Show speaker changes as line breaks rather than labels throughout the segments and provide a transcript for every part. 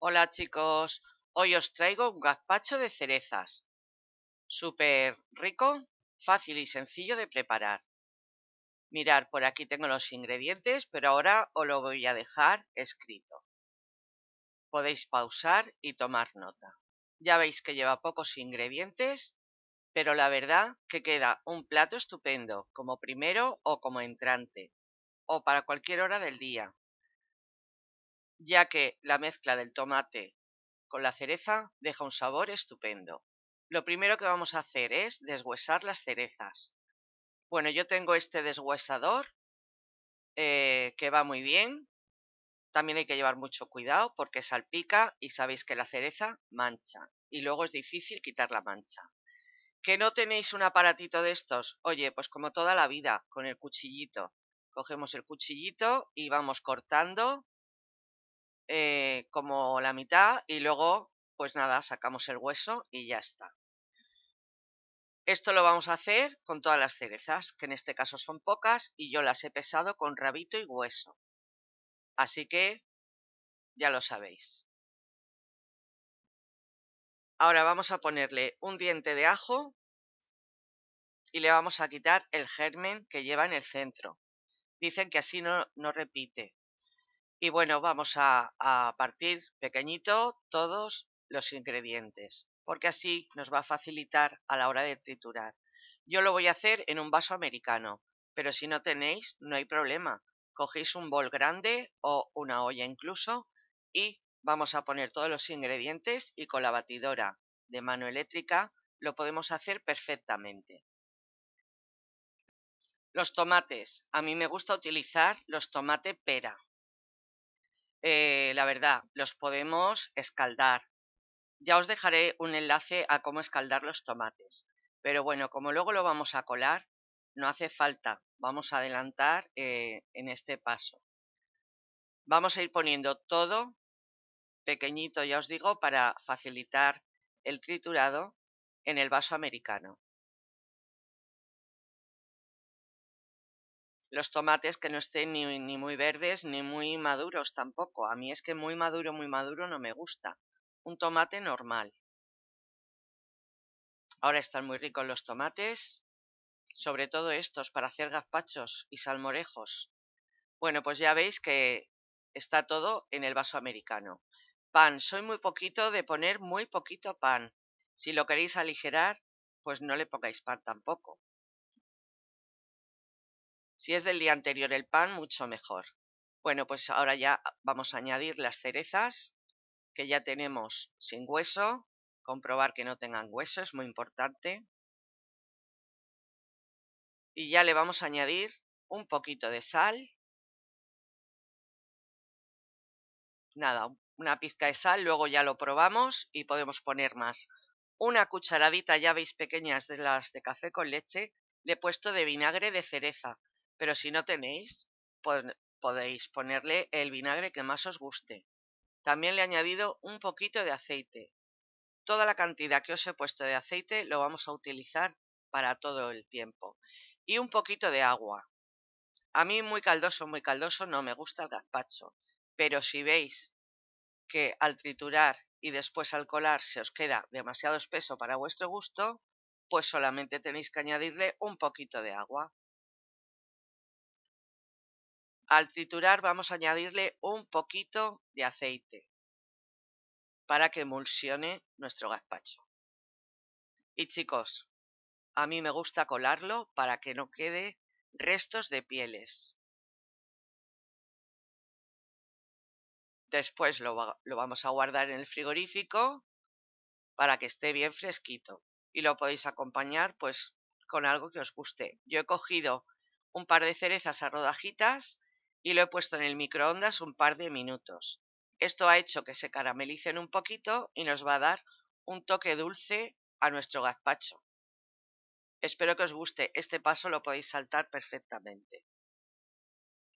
Hola chicos, hoy os traigo un gazpacho de cerezas. Súper rico, fácil y sencillo de preparar. Mirad por aquí tengo los ingredientes, pero ahora os lo voy a dejar escrito. Podéis pausar y tomar nota. Ya veis que lleva pocos ingredientes, pero la verdad que queda un plato estupendo, como primero o como entrante, o para cualquier hora del día ya que la mezcla del tomate con la cereza deja un sabor estupendo. Lo primero que vamos a hacer es deshuesar las cerezas. Bueno, yo tengo este deshuesador eh, que va muy bien. También hay que llevar mucho cuidado porque salpica y sabéis que la cereza mancha y luego es difícil quitar la mancha. ¿Que no tenéis un aparatito de estos? Oye, pues como toda la vida, con el cuchillito. Cogemos el cuchillito y vamos cortando eh, como la mitad y luego, pues nada, sacamos el hueso y ya está. Esto lo vamos a hacer con todas las cerezas, que en este caso son pocas y yo las he pesado con rabito y hueso. Así que ya lo sabéis. Ahora vamos a ponerle un diente de ajo y le vamos a quitar el germen que lleva en el centro. Dicen que así no, no repite. Y bueno, vamos a, partir pequeñito todos los ingredientes, porque así nos va a facilitar a la hora de triturar. Yo lo voy a hacer en un vaso americano, pero si no tenéis, no hay problema. Cogéis un bol grande o una olla incluso y vamos a poner todos los ingredientes y con la batidora de mano eléctrica lo podemos hacer perfectamente. Los tomates. A mí me gusta utilizar los tomate pera. Eh, la verdad, los podemos escaldar. Ya os dejaré un enlace a cómo escaldar los tomates. Pero bueno, como luego lo vamos a colar, no hace falta. Vamos a adelantar eh, en este paso. Vamos a ir poniendo todo pequeñito, ya os digo, para facilitar el triturado en el vaso americano. los tomates que no estén ni, muy verdes ni muy maduros tampoco. A mí es que muy maduro, muy maduro no me gusta. Un tomate normal. Ahora están muy ricos los tomates, sobre todo estos para hacer gazpachos y salmorejos. Bueno, pues ya veis que está todo en el vaso americano. Pan, soy muy poquito de poner muy poquito pan. Si lo queréis aligerar, pues no le pongáis pan tampoco. Si es del día anterior el pan, mucho mejor. Bueno, pues ahora ya vamos a añadir las cerezas que ya tenemos sin hueso. Comprobar que no tengan hueso es muy importante. Y ya le vamos a añadir un poquito de sal. Nada, una pizca de sal, luego ya lo probamos y podemos poner más. Una cucharadita, ya veis, pequeñas de las de café con leche, le he puesto de vinagre de cereza. Pero si no tenéis, pues podéis ponerle el vinagre que más os guste. También le he añadido un poquito de aceite. Toda la cantidad que os he puesto de aceite lo vamos a utilizar para todo el tiempo. Y un poquito de agua. A mí muy caldoso, muy caldoso no me gusta el gazpacho. Pero si veis que al triturar y después al colar se os queda demasiado espeso para vuestro gusto, pues solamente tenéis que añadirle un poquito de agua. Al triturar vamos a añadirle un poquito de aceite para que emulsione nuestro gazpacho. Y chicos, a mí me gusta colarlo para que no quede restos de pieles. Después lo, lo, vamos a guardar en el frigorífico para que esté bien fresquito. Y lo podéis acompañar pues con algo que os guste. Yo he cogido un par de cerezas a rodajitas y lo he puesto en el microondas un par de minutos. Esto ha hecho que se caramelicen un poquito y nos va a dar un toque dulce a nuestro gazpacho. Espero que os guste, este paso lo podéis saltar perfectamente.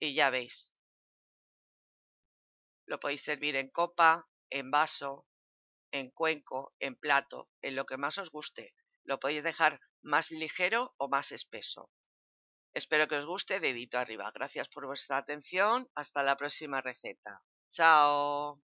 Y ya veis. Lo podéis servir en copa, en vaso, en cuenco, en plato, en lo que más os guste. Lo podéis dejar más ligero o más espeso. Espero que os guste, dedito arriba. Gracias por vuestra atención. Hasta la próxima receta. Chao.